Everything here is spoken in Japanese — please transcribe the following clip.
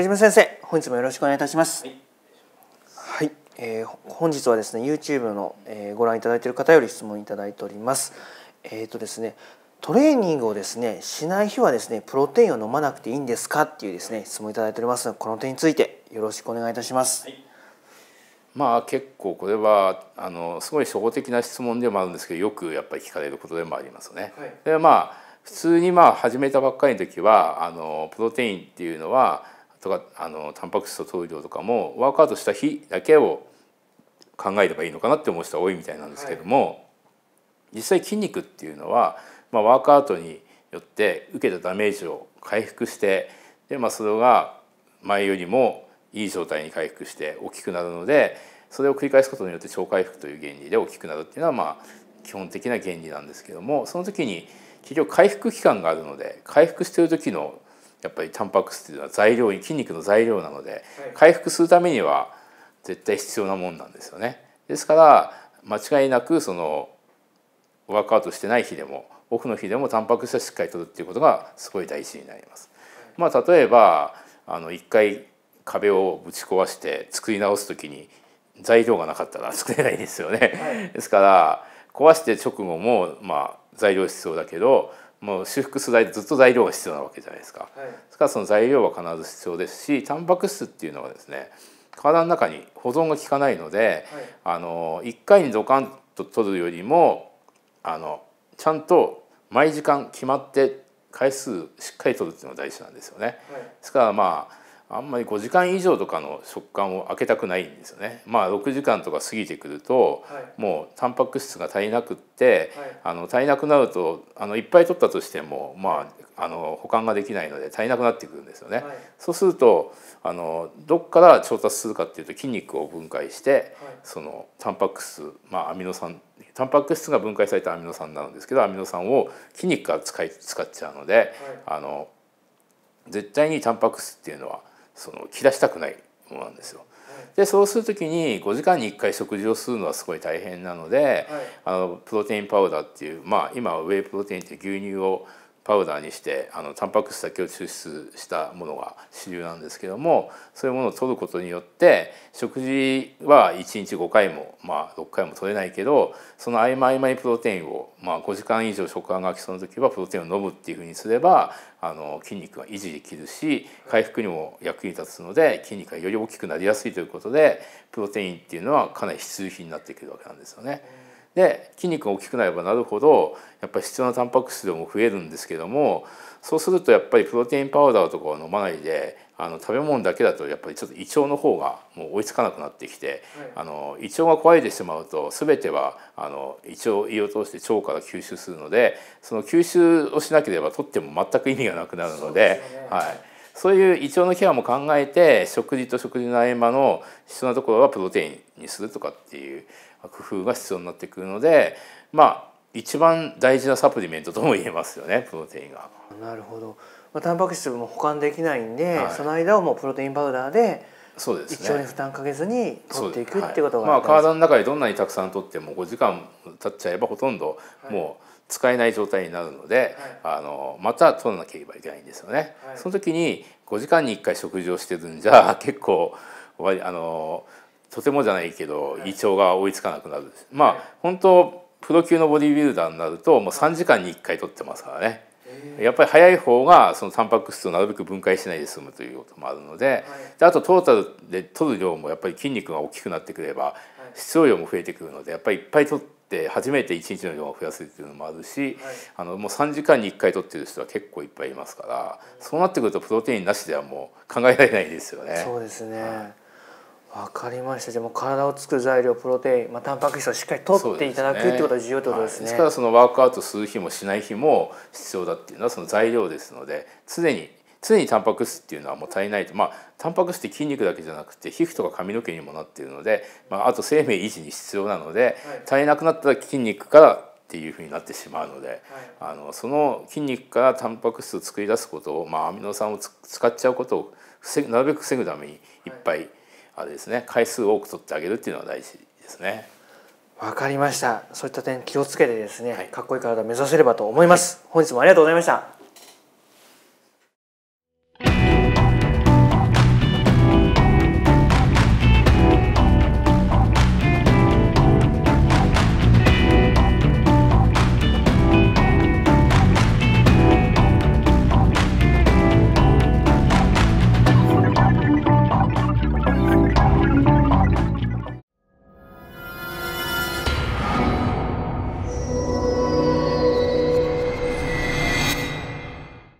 北島先生本日もよろしくお願いいたします。はいはい、えー、本日はですね YouTube の、えー、ご覧いただいている方より質問いただいております。えっ、ー、とですねトレーニングをですねしない日はですねプロテインを飲まなくていいんですかっていうですね質問いただいておりますのでこの点についてよろしくお願いいたします。はい、まあ結構これはあのすごい初歩的な質問でもあるんですけどよくやっぱり聞かれることでもありますね。はい、でまあ普通にまあ始めたばっかりの時はあのプロテインっていうのはとかあのタンパク質と糖量とかもワークアウトした日だけを考えればいいのかなって思う人は多いみたいなんですけども、はい、実際筋肉っていうのは、まあ、ワークアウトによって受けたダメージを回復してで、まあ、それが前よりもいい状態に回復して大きくなるのでそれを繰り返すことによって超回復という原理で大きくなるっていうのはまあ基本的な原理なんですけどもその時に結局回復期間があるので回復してる時のやっぱりタンパク質っていうのは材料筋肉の材料なので回復するためには絶対必要なもんなんですよね。ですから間違いなくそのワークアウトしてない日でもオフの日でもタンパク質はしっかりとるっていうことがすごい大事になります。まあ、例えばあの1回壁をぶち壊して作り直す時に材料がなかったら 作れないですよね。ですから壊して直後もまあ材料必要だけどもう修復する材料ずっと材料が必要なわけじゃないですか、ですからその材料は必ず必要ですしタンパク質っていうのはですね体の中に保存が効かないので、あの1回にドカンと取るよりもあのちゃんと毎時間決まって回数しっかり取るっていうのが大事なんですよね。ですからまああんまり5時間以上とかの食感を開けたくないんですよね。まあ6時間とか過ぎてくると、はい、もうタンパク質が足りなくって、はい、あの足りなくなるとあのいっぱい取ったとしてもまああの保管ができないので足りなくなってくるんですよね。はい、そうするとあのどっから調達するかっていうと筋肉を分解して、そのタンパク質まあアミノ酸タンパク質が分解されたアミノ酸なんですけどアミノ酸を筋肉から使い使っちゃうので、あの絶対にタンパク質っていうのはその切らしたくないものなんですよ。でそうするときに5時間に1回食事をするのはすごい大変なので、はい、あのプロテインパウダーっていう、まあ、今はウェイプロテインって牛乳をパウダーにしてあのタンパク質だけを抽出したものが主流なんですけどもそういうものを取ることによって食事は1日5回も、まあ、6回も取れないけどその合間合間にプロテインを、まあ、5時間以上食感がきそう時はプロテインを飲むっていうふうにすればあの筋肉が維持できるし回復にも役に立つので筋肉がより大きくなりやすいということでプロテインっていうのはかなり必需品になってくるわけなんですよね。で筋肉が大きくなればなるほどやっぱり必要なタンパク質量も増えるんですけどもそうするとやっぱりプロテインパウダーとかを飲まないであの食べ物だけだとやっぱりちょっと胃腸の方がもう追いつかなくなってきて、あの胃腸が壊れてしまうと全てはあの胃腸胃を通して腸から吸収するのでその吸収をしなければとっても全く意味がなくなるので。でね、はいそういう胃腸のケアも考えて食事と食事の合間の必要なところはプロテインにするとかっていう工夫が必要になってくるのでまあ一番大事なサプリメントとも言えますよねプロテインが。なるほど、まあ、タンパク質も保管できないんで、はい、その間をもうプロテインパウダーでそうです、ね、一腸に負担かけずに取っていくってことが、はい、まあ、体の中でどんなにたくさん取っても5時間経っちゃえばほとんどもう使えない状態になるので、はい、あのまた取らなければいけないんですよね。その時に5時間に1回食事をしてるんじゃ結構あのとてもじゃないけど胃腸が追いつかなくなるまあ本当プロ級のボディビルダーになるともう3時間に1回取ってますからねやっぱり早い方がそのタンパク質をなるべく分解しないで済むということもあるので,、であとトータルで取る量もやっぱり筋肉が大きくなってくれば質量も増えてくるのでやっぱりいっぱい取って初めて1日の量を増やすっていうのもあるし、あのもう3時間に1回取ってる人は結構いっぱいいますからそうなってくるとプロテインなしではもう考えられないですよね。そうですね、はいわかりましたでも体をつく材料プロテイン、まあ、タンパク質をしっかりとっていただく、ね、ってことは重要ってことですね、はい、ですからそのワークアウトする日もしない日も必要だっていうのはその材料ですので常に常にタンパク質っていうのはもう足りないとまあタンパク質って筋肉だけじゃなくて皮膚とか髪の毛にもなっているので、まあ、あと生命維持に必要なので、足りなくなったら筋肉からっていうふうになってしまうので、はい、あのその筋肉からタンパク質を作り出すことを、まあ、アミノ酸を使っちゃうことを防ぐなるべく防ぐためにいっぱい、はいあれですね回数多く取ってあげるっていうのは大事ですね。わかりました。そういった点気をつけてですね、はい、かっこいい体目指せればと思います、はい。本日もありがとうございました。